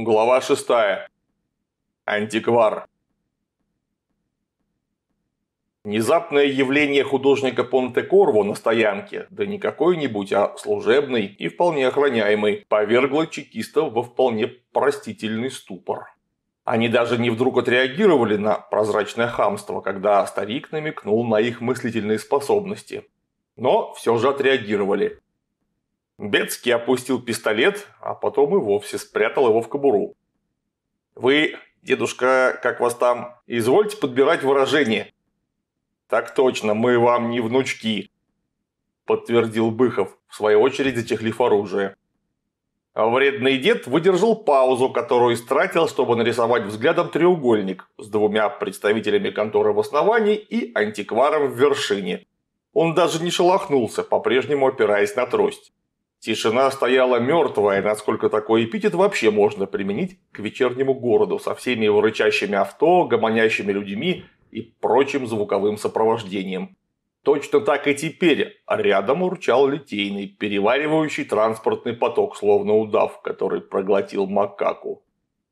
Глава 6. Антиквар. Внезапное явление художника Понте Корво на стоянке, да не какой-нибудь, а служебный и вполне охраняемый, повергло чекистов во вполне простительный ступор. Они даже не вдруг отреагировали на прозрачное хамство, когда старик намекнул на их мыслительные способности. Но все же отреагировали. Бецкий опустил пистолет, а потом и вовсе спрятал его в кобуру. «Вы, дедушка, как вас там, извольте подбирать выражение». «Так точно, мы вам не внучки», – подтвердил Быхов, в свою очередь зачехлив оружие. А вредный дед выдержал паузу, которую истратил, чтобы нарисовать взглядом треугольник с двумя представителями конторы в основании и антикваром в вершине. Он даже не шелохнулся, по-прежнему опираясь на трость. Тишина стояла мертвая, насколько такой эпитет вообще можно применить к вечернему городу со всеми его рычащими авто, гомонящими людьми и прочим звуковым сопровождением. Точно так и теперь рядом урчал литейный, переваривающий транспортный поток, словно удав, который проглотил макаку.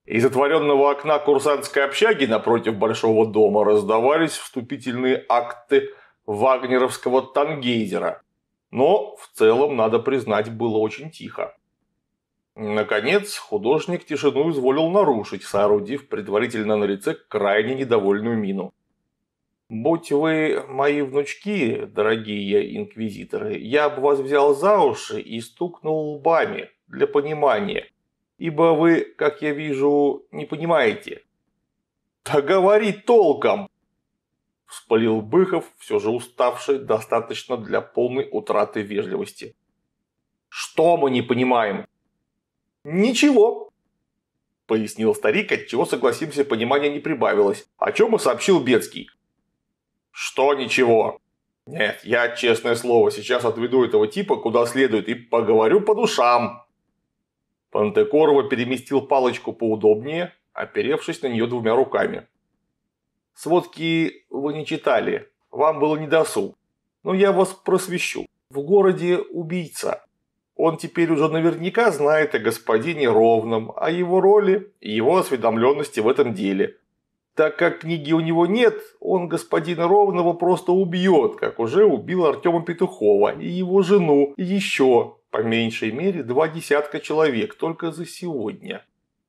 Из отворенного окна курсантской общаги напротив Большого дома раздавались вступительные акты вагнеровского тангейзера, но в целом, надо признать, было очень тихо. Наконец, художник тишину изволил нарушить, соорудив предварительно на лице крайне недовольную мину. «Будь вы мои внучки, дорогие инквизиторы, я бы вас взял за уши и стукнул лбами для понимания, ибо вы, как я вижу, не понимаете». «Да говори толком!» Вспылил Быхов, все же уставший, достаточно для полной утраты вежливости. «Что мы не понимаем?» «Ничего», – пояснил старик, отчего, согласимся, понимания не прибавилось, о чем и сообщил Бецкий. «Что ничего?» «Нет, я, честное слово, сейчас отведу этого типа куда следует и поговорю по душам». Пантекорова переместил палочку поудобнее, оперевшись на нее двумя руками. Сводки вы не читали, вам было не досуг. Но я вас просвещу. В городе убийца. Он теперь уже наверняка знает о господине Ровном, о его роли и его осведомленности в этом деле. Так как книги у него нет, он господина Ровного просто убьет, как уже убил Артема Петухова и его жену, и еще, по меньшей мере, два десятка человек только за сегодня.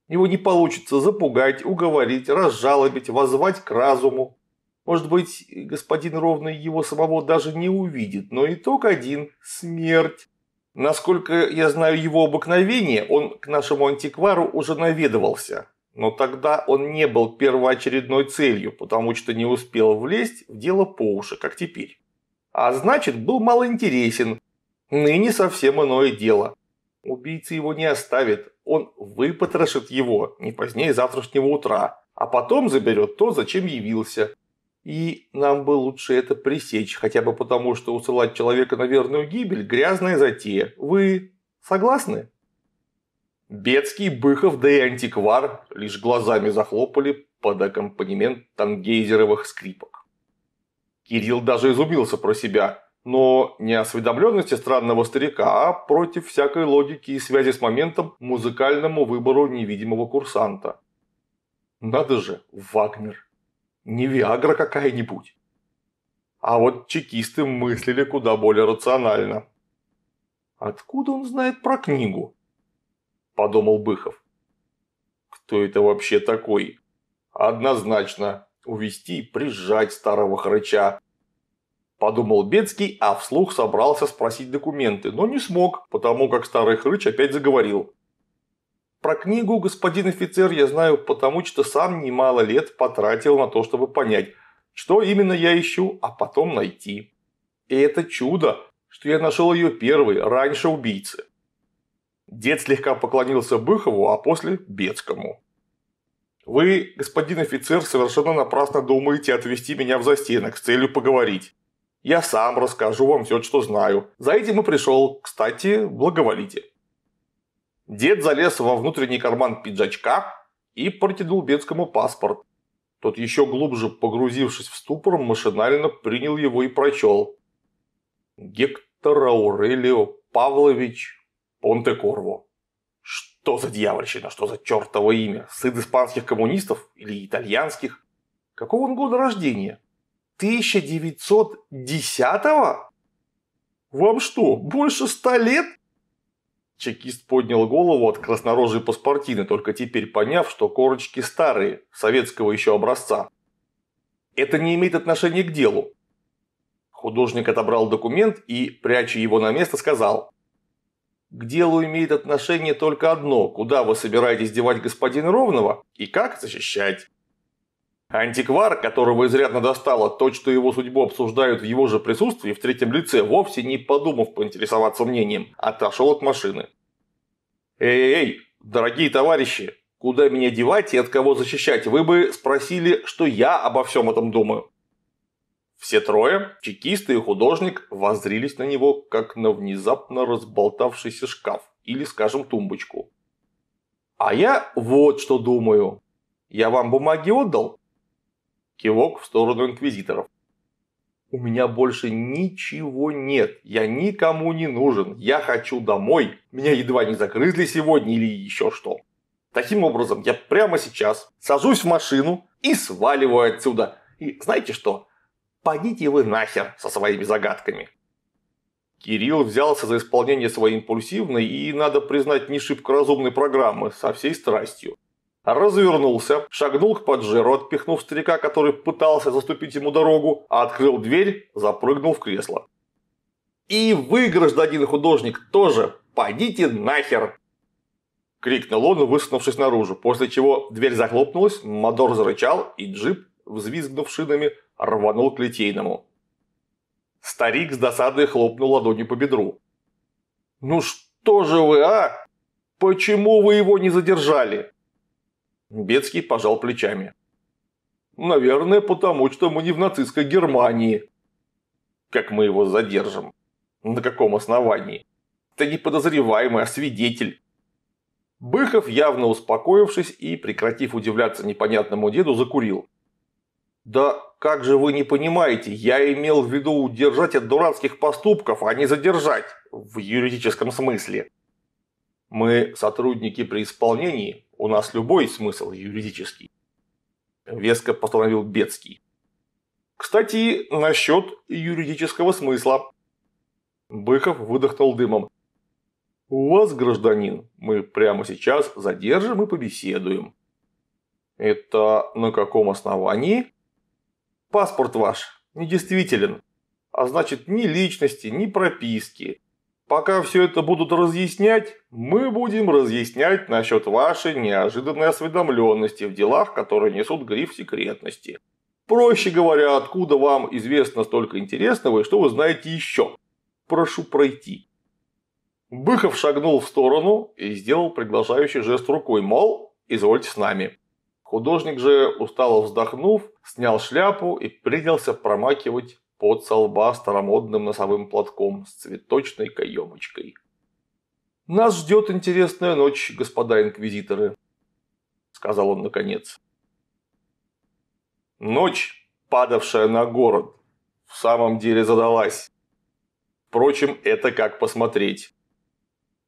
Его не получится запугать, уговорить, разжалобить, воззвать к разуму. Может быть, господин Ровный его самого даже не увидит, но итог один – смерть. Насколько я знаю его обыкновение, он к нашему антиквару уже наведывался. Но тогда он не был первоочередной целью, потому что не успел влезть в дело по уши, как теперь. А значит, был малоинтересен. Ныне совсем иное дело. Убийца его не оставит, он выпотрошит его не позднее завтрашнего утра, а потом заберет то, зачем явился. И нам бы лучше это пресечь, хотя бы потому, что усылать человека на верную гибель – грязная затея. Вы согласны? Бецкий, Быхов, да и антиквар лишь глазами захлопали под аккомпанемент тангейзеровых скрипок. Кирилл даже изумился про себя – но не осведомленности странного старика а против всякой логики и связи с моментом музыкальному выбору невидимого курсанта. Надо же, Вагнер. Не Виагра какая-нибудь. А вот чекисты мыслили куда более рационально. «Откуда он знает про книгу?» – подумал Быхов. «Кто это вообще такой?» «Однозначно, увести и прижать старого хрыча, Подумал Бецкий, а вслух собрался спросить документы, но не смог, потому как старый хрыч опять заговорил. Про книгу, господин офицер, я знаю потому, что сам немало лет потратил на то, чтобы понять, что именно я ищу, а потом найти. И это чудо, что я нашел ее первый, раньше убийцы. Дед слегка поклонился Быхову, а после – Бецкому. «Вы, господин офицер, совершенно напрасно думаете отвести меня в застенок с целью поговорить. Я сам расскажу вам все, что знаю. За этим и пришел. Кстати, благоволите». Дед залез во внутренний карман пиджачка и протянул Бенскому паспорт. Тот еще глубже погрузившись в ступор, машинально принял его и прочел. Гектор Аурелио Павлович Понте-Корво. Что за дьявольщина, что за чертово имя? Сын испанских коммунистов или итальянских? Какого он года рождения? 1910-го? Вам что, больше ста лет? Чекист поднял голову от краснорожей паспортины, только теперь поняв, что корочки старые, советского еще образца. Это не имеет отношения к делу. Художник отобрал документ и, пряча его на место, сказал. К делу имеет отношение только одно, куда вы собираетесь девать господина Ровного и как защищать. Антиквар, которого изрядно достало то, что его судьбу обсуждают в его же присутствии в третьем лице, вовсе не подумав поинтересоваться мнением, отошел от машины. «Эй-эй, дорогие товарищи, куда меня девать и от кого защищать, вы бы спросили, что я обо всем этом думаю». Все трое, чекисты и художник, воззрились на него, как на внезапно разболтавшийся шкаф или, скажем, тумбочку. «А я вот что думаю. Я вам бумаги отдал?» Кивок в сторону инквизиторов. «У меня больше ничего нет. Я никому не нужен. Я хочу домой. Меня едва не загрызли сегодня или еще что». Таким образом, я прямо сейчас сажусь в машину и сваливаю отсюда. И знаете что? Пойдите вы нахер со своими загадками. Кирилл взялся за исполнение своей импульсивной и, надо признать, не шибко разумной программы со всей страстью развернулся, шагнул к Паджеру, отпихнув старика, который пытался заступить ему дорогу, а открыл дверь, запрыгнул в кресло. «И вы, гражданин художник, тоже Пойдите нахер!» Крикнул он, высунувшись наружу, после чего дверь захлопнулась, Мадор зарычал, и джип, взвизгнув шинами, рванул к Литейному. Старик с досадой хлопнул ладонью по бедру. «Ну что же вы, а? Почему вы его не задержали?» Бецкий пожал плечами. Наверное, потому что мы не в нацистской Германии. Как мы его задержим? На каком основании? Ты не подозреваемый, а свидетель. Быхов, явно успокоившись и, прекратив удивляться непонятному деду, закурил. «Да как же вы не понимаете, я имел в виду удержать от дурацких поступков, а не задержать, в юридическом смысле. Мы сотрудники при исполнении, у нас любой смысл юридический. Веско постановил Бецкий. Кстати, насчет юридического смысла. Быков выдохнул дымом. У вас, гражданин, мы прямо сейчас задержим и побеседуем. Это на каком основании? Паспорт ваш недействителен, а значит ни личности, ни прописки. Пока все это будут разъяснять, мы будем разъяснять насчет вашей неожиданной осведомленности в делах, которые несут гриф секретности. Проще говоря, откуда вам известно столько интересного и что вы знаете еще. Прошу пройти. Быхов шагнул в сторону и сделал приглашающий жест рукой, мол, извольте с нами. Художник же, устало вздохнув, снял шляпу и принялся промакивать под солба старомодным носовым платком с цветочной каемочкой. «Нас ждет интересная ночь, господа инквизиторы», – сказал он наконец. Ночь, падавшая на город, в самом деле задалась. Впрочем, это как посмотреть.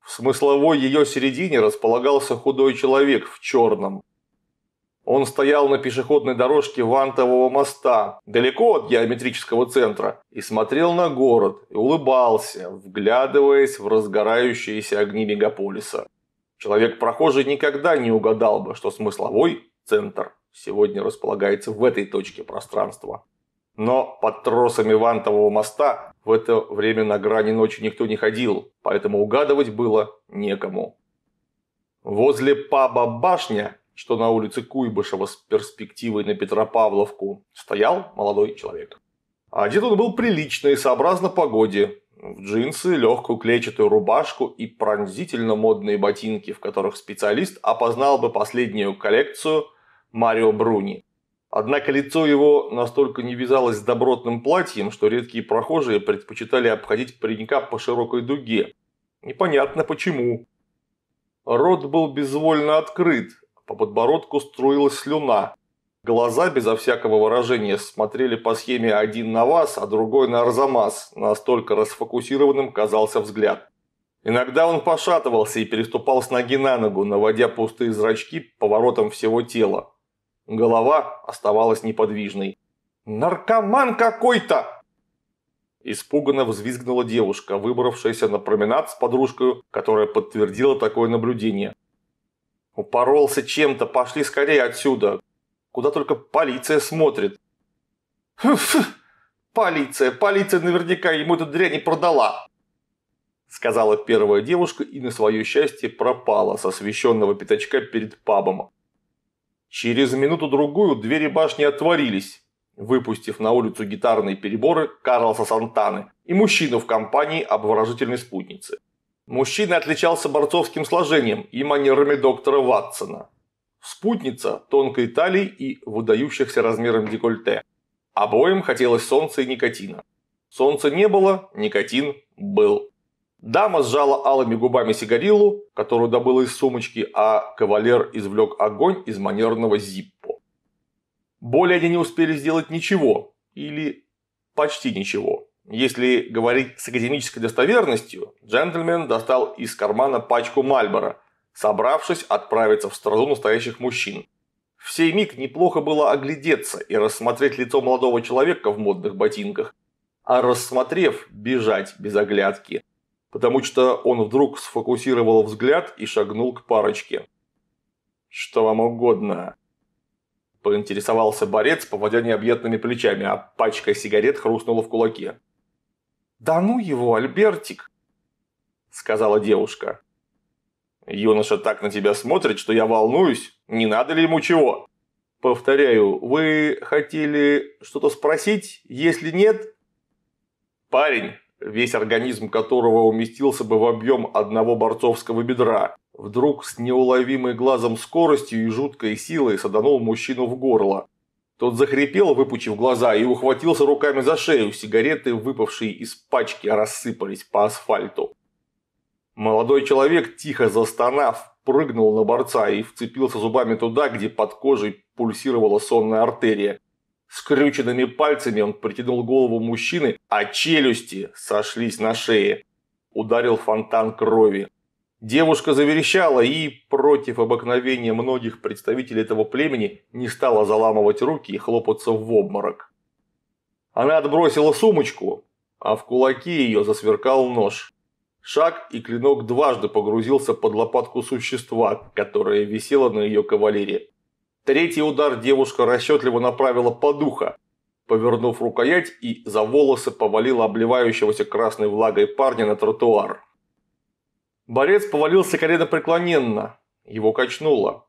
В смысловой ее середине располагался худой человек в черном, он стоял на пешеходной дорожке Вантового моста, далеко от геометрического центра, и смотрел на город, и улыбался, вглядываясь в разгорающиеся огни мегаполиса. Человек-прохожий никогда не угадал бы, что смысловой центр сегодня располагается в этой точке пространства. Но под тросами Вантового моста в это время на грани ночи никто не ходил, поэтому угадывать было некому. Возле паба «Башня» что на улице Куйбышева с перспективой на Петропавловку стоял молодой человек. Одет он был прилично и сообразно погоде. В джинсы, легкую клетчатую рубашку и пронзительно модные ботинки, в которых специалист опознал бы последнюю коллекцию Марио Бруни. Однако лицо его настолько не вязалось с добротным платьем, что редкие прохожие предпочитали обходить паренька по широкой дуге. Непонятно почему. Рот был безвольно открыт, по подбородку струилась слюна. Глаза, безо всякого выражения, смотрели по схеме один на вас, а другой на Арзамас. Настолько расфокусированным казался взгляд. Иногда он пошатывался и переступал с ноги на ногу, наводя пустые зрачки поворотом всего тела. Голова оставалась неподвижной. «Наркоман какой-то!» Испуганно взвизгнула девушка, выбравшаяся на променад с подружкой, которая подтвердила такое наблюдение. Упоролся чем-то, пошли скорее отсюда. Куда только полиция смотрит. полиция, полиция наверняка ему эту дрянь не продала. Сказала первая девушка и на свое счастье пропала со освещенного пятачка перед пабом. Через минуту-другую двери башни отворились. Выпустив на улицу гитарные переборы, Карлса Сантаны и мужчину в компании обворожительной спутницы. Мужчина отличался борцовским сложением и манерами доктора Ватсона. Спутница тонкой талии и выдающихся размером декольте. Обоим хотелось солнца и никотина. Солнца не было, никотин был. Дама сжала алыми губами сигарилу, которую добыла из сумочки, а кавалер извлек огонь из манерного зиппо. Более они не успели сделать ничего, или почти ничего. Если говорить с академической достоверностью, джентльмен достал из кармана пачку Мальбора, собравшись отправиться в страну настоящих мужчин. В сей миг неплохо было оглядеться и рассмотреть лицо молодого человека в модных ботинках, а рассмотрев, бежать без оглядки, потому что он вдруг сфокусировал взгляд и шагнул к парочке. «Что вам угодно?» – поинтересовался борец, поводя необъятными плечами, а пачка сигарет хрустнула в кулаке. «Да ну его, Альбертик!» – сказала девушка. «Юноша так на тебя смотрит, что я волнуюсь. Не надо ли ему чего?» «Повторяю, вы хотели что-то спросить? Если нет...» «Парень, весь организм которого уместился бы в объем одного борцовского бедра, вдруг с неуловимой глазом скоростью и жуткой силой саданул мужчину в горло, тот захрипел, выпучив глаза, и ухватился руками за шею. Сигареты, выпавшие из пачки, рассыпались по асфальту. Молодой человек, тихо застонав, прыгнул на борца и вцепился зубами туда, где под кожей пульсировала сонная артерия. Скрюченными пальцами он притянул голову мужчины, а челюсти сошлись на шее. Ударил фонтан крови. Девушка заверещала и, против обыкновения многих представителей этого племени, не стала заламывать руки и хлопаться в обморок. Она отбросила сумочку, а в кулаке ее засверкал нож. Шаг и клинок дважды погрузился под лопатку существа, которое висело на ее кавалере. Третий удар девушка расчетливо направила под ухо, повернув рукоять и за волосы повалила обливающегося красной влагой парня на тротуар. Борец повалился коленопреклоненно, его качнуло,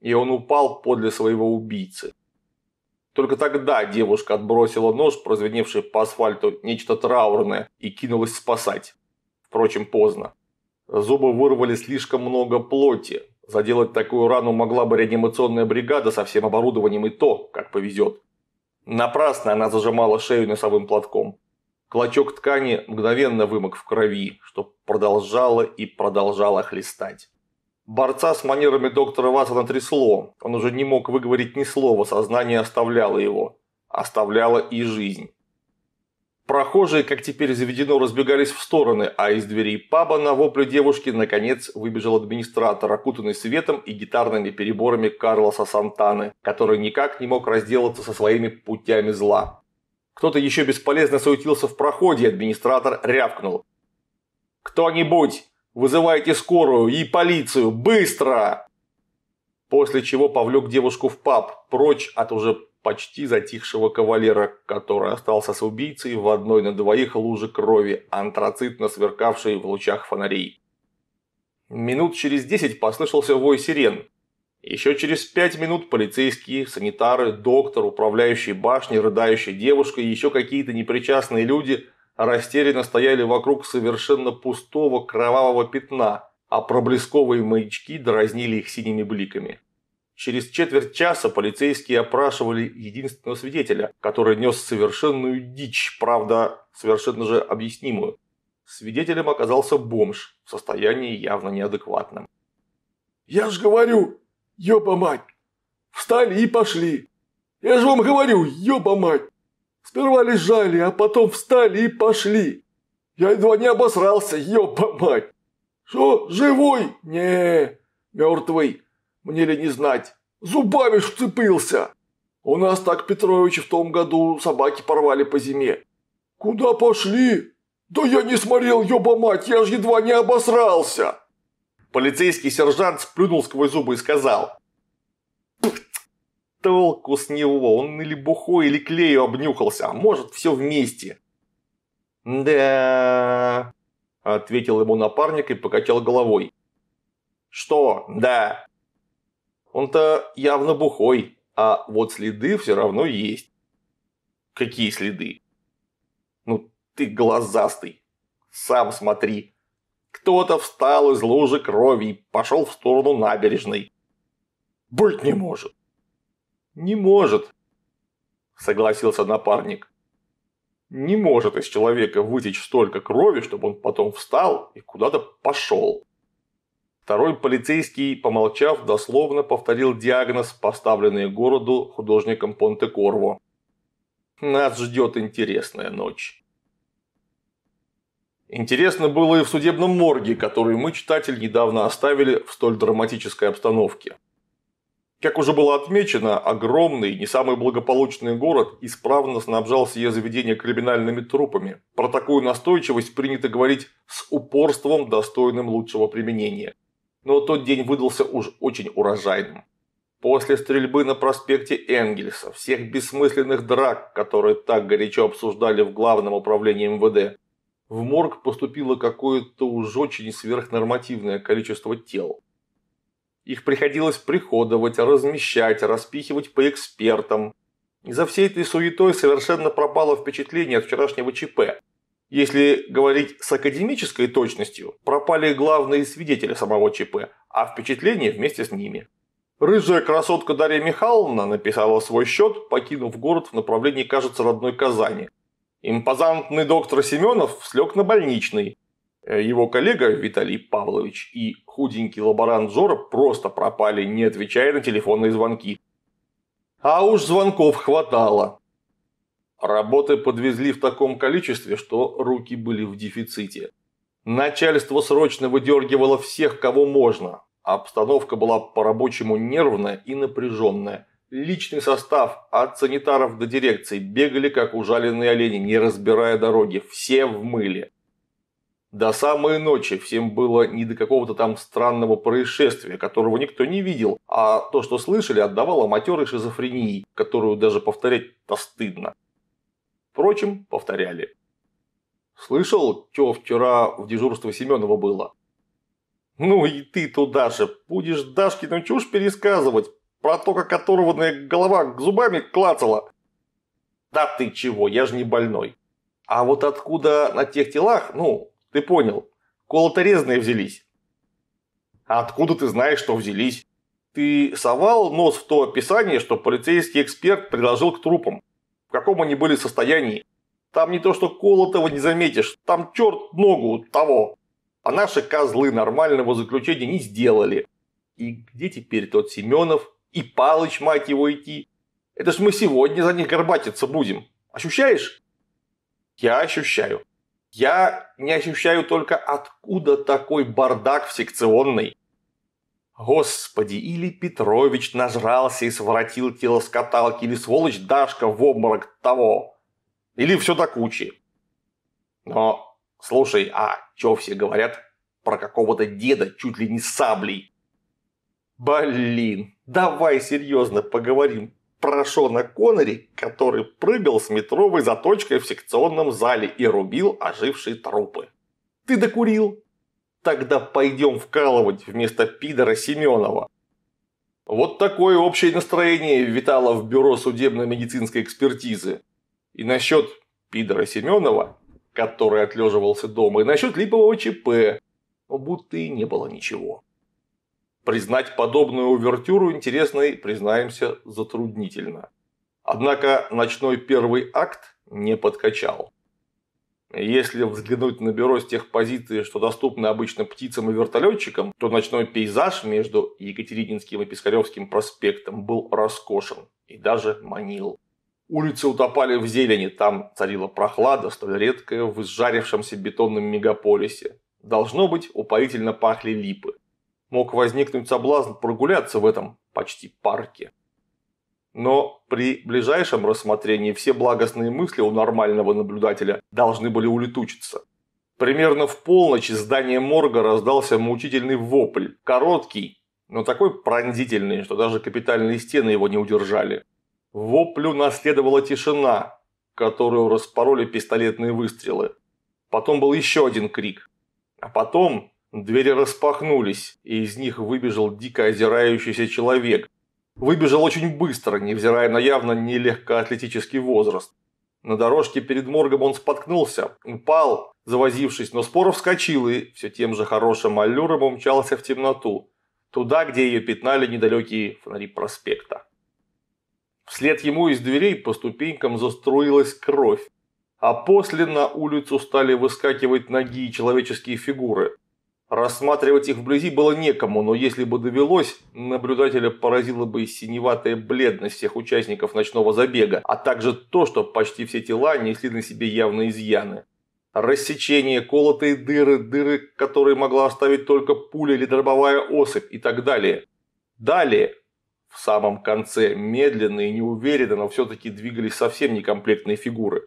и он упал подле своего убийцы. Только тогда девушка отбросила нож, прозвеневший по асфальту, нечто траурное, и кинулась спасать. Впрочем, поздно. Зубы вырвали слишком много плоти. Заделать такую рану могла бы реанимационная бригада со всем оборудованием и то, как повезет. Напрасно она зажимала шею носовым платком. Клочок ткани мгновенно вымок в крови, что продолжало и продолжало хлестать. Борца с манерами доктора Ватсона трясло. Он уже не мог выговорить ни слова, сознание оставляло его. Оставляло и жизнь. Прохожие, как теперь заведено, разбегались в стороны, а из дверей паба на воплю девушки наконец выбежал администратор, окутанный светом и гитарными переборами Карлоса Сантаны, который никак не мог разделаться со своими путями зла. Кто-то еще бесполезно суетился в проходе, администратор рявкнул. «Кто-нибудь! Вызывайте скорую и полицию! Быстро!» После чего повлек девушку в паб, прочь от уже почти затихшего кавалера, который остался с убийцей в одной на двоих луже крови, антрацитно сверкавшей в лучах фонарей. Минут через десять послышался вой сирен. Еще через пять минут полицейские, санитары, доктор, управляющий башней, рыдающая девушка и еще какие-то непричастные люди растерянно стояли вокруг совершенно пустого кровавого пятна, а проблесковые маячки дразнили их синими бликами. Через четверть часа полицейские опрашивали единственного свидетеля, который нес совершенную дичь, правда, совершенно же объяснимую. Свидетелем оказался бомж в состоянии явно неадекватном. «Я же говорю, Ёба мать! Встали и пошли. Я же вам говорю, ёба мать! Сперва лежали, а потом встали и пошли. Я едва не обосрался, ёба мать! Что, живой? не мертвый. Мне ли не знать. Зубами вцепился. У нас так Петровичи в том году собаки порвали по зиме. Куда пошли? Да я не смотрел, ёба мать, я же едва не обосрался. Полицейский сержант сплюнул сквозь зубы и сказал. Толку с него, он или бухой, или клею обнюхался, а может все вместе. Да, ответил ему напарник и покачал головой. Что, да. Он-то явно бухой, а вот следы все равно есть. Какие следы? Ну, ты глазастый. Сам смотри. Кто-то встал из лужи крови и пошел в сторону набережной. «Быть не может!» «Не может!» Согласился напарник. «Не может из человека вытечь столько крови, чтобы он потом встал и куда-то пошел!» Второй полицейский, помолчав, дословно повторил диагноз, поставленный городу художником Понте-Корво. «Нас ждет интересная ночь». Интересно было и в судебном морге, который мы, читатель, недавно оставили в столь драматической обстановке. Как уже было отмечено, огромный, не самый благополучный город исправно снабжал сие заведение криминальными трупами. Про такую настойчивость принято говорить с упорством, достойным лучшего применения. Но тот день выдался уж очень урожайным. После стрельбы на проспекте Энгельса, всех бессмысленных драк, которые так горячо обсуждали в Главном управлении МВД, в морг поступило какое-то уж очень сверхнормативное количество тел. Их приходилось приходовать, размещать, распихивать по экспертам. И за всей этой суетой совершенно пропало впечатление от вчерашнего ЧП. Если говорить с академической точностью, пропали главные свидетели самого ЧП, а впечатление вместе с ними. Рыжая красотка Дарья Михайловна написала свой счет, покинув город в направлении, кажется, родной Казани. Импозантный доктор Семенов слег на больничный. Э, его коллега Виталий Павлович и худенький лаборант Жора просто пропали, не отвечая на телефонные звонки. А уж звонков хватало. Работы подвезли в таком количестве, что руки были в дефиците. Начальство срочно выдергивало всех, кого можно. Обстановка была по-рабочему нервная и напряженная – Личный состав от санитаров до дирекции бегали, как ужаленные олени, не разбирая дороги. Все в мыле. До самой ночи всем было не до какого-то там странного происшествия, которого никто не видел, а то, что слышали, отдавало матерой шизофрении, которую даже повторять-то стыдно. Впрочем, повторяли. «Слышал, что вчера в дежурство Семенова было?» «Ну и ты туда же! Будешь Дашкину чушь пересказывать! про то, как оторванная голова зубами клацала. Да ты чего, я же не больной. А вот откуда на тех телах, ну, ты понял, колоторезные взялись. А откуда ты знаешь, что взялись? Ты совал нос в то описание, что полицейский эксперт предложил к трупам. В каком они были состоянии? Там не то что колотого не заметишь, там черт ногу того. А наши козлы нормального заключения не сделали. И где теперь тот Семенов, и Палыч, мать его, идти. Это ж мы сегодня за них горбатиться будем. Ощущаешь? Я ощущаю. Я не ощущаю только, откуда такой бардак в секционной. Господи, или Петрович нажрался и своротил тело с каталки, или сволочь Дашка в обморок того. Или все до кучи. Но, слушай, а что все говорят про какого-то деда чуть ли не саблей? Блин, Давай серьезно поговорим про Шона Коннери, который прыгал с метровой заточкой в секционном зале и рубил ожившие трупы. Ты докурил? Тогда пойдем вкалывать вместо пидора Семенова. Вот такое общее настроение витало в бюро судебно-медицинской экспертизы. И насчет пидора Семенова, который отлеживался дома, и насчет липового ЧП, ну, будто и не было ничего. Признать подобную увертюру интересной, признаемся, затруднительно. Однако ночной первый акт не подкачал. Если взглянуть на бюро с тех позиций, что доступны обычно птицам и вертолетчикам, то ночной пейзаж между Екатерининским и Пискаревским проспектом был роскошен и даже манил. Улицы утопали в зелени, там царила прохлада, столь редкая в изжарившемся бетонном мегаполисе. Должно быть, упоительно пахли липы мог возникнуть соблазн прогуляться в этом почти парке. Но при ближайшем рассмотрении все благостные мысли у нормального наблюдателя должны были улетучиться. Примерно в полночь из здания морга раздался мучительный вопль, короткий, но такой пронзительный, что даже капитальные стены его не удержали. Воплю наследовала тишина, которую распороли пистолетные выстрелы. Потом был еще один крик. А потом Двери распахнулись, и из них выбежал дико озирающийся человек. Выбежал очень быстро, невзирая на явно нелегкоатлетический возраст. На дорожке перед моргом он споткнулся, упал, завозившись, но споро вскочил и все тем же хорошим аллюром умчался в темноту, туда, где ее пятнали недалекие фонари проспекта. Вслед ему из дверей по ступенькам заструилась кровь, а после на улицу стали выскакивать ноги и человеческие фигуры – Рассматривать их вблизи было некому, но если бы довелось, наблюдателя поразила бы синеватая бледность всех участников ночного забега, а также то, что почти все тела несли на себе явные изъяны. Рассечение, колотые дыры, дыры, которые могла оставить только пуля или дробовая особь и так далее. Далее, в самом конце, медленно и неуверенно, но все-таки двигались совсем некомплектные фигуры.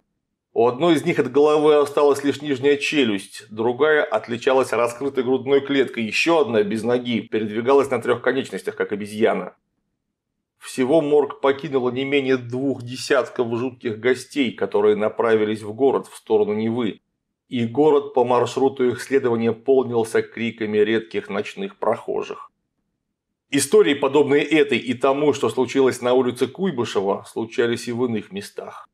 У одной из них от головы осталась лишь нижняя челюсть, другая отличалась раскрытой грудной клеткой, еще одна, без ноги, передвигалась на трех конечностях, как обезьяна. Всего морг покинуло не менее двух десятков жутких гостей, которые направились в город в сторону Невы. И город по маршруту их следования полнился криками редких ночных прохожих. Истории, подобные этой и тому, что случилось на улице Куйбышева, случались и в иных местах.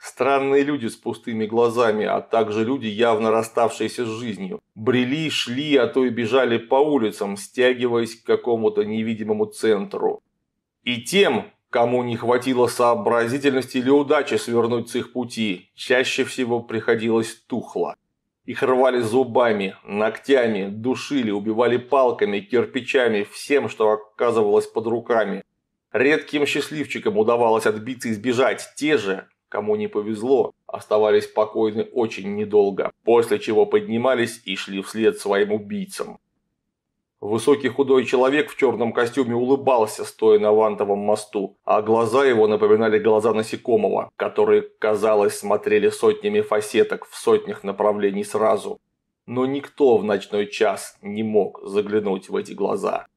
Странные люди с пустыми глазами, а также люди, явно расставшиеся с жизнью. Брели, шли, а то и бежали по улицам, стягиваясь к какому-то невидимому центру. И тем, кому не хватило сообразительности или удачи свернуть с их пути, чаще всего приходилось тухло. Их рвали зубами, ногтями, душили, убивали палками, кирпичами, всем, что оказывалось под руками. Редким счастливчикам удавалось отбиться и сбежать, те же, Кому не повезло, оставались покойны очень недолго, после чего поднимались и шли вслед своим убийцам. Высокий худой человек в черном костюме улыбался, стоя на вантовом мосту, а глаза его напоминали глаза насекомого, которые, казалось, смотрели сотнями фасеток в сотнях направлений сразу. Но никто в ночной час не мог заглянуть в эти глаза.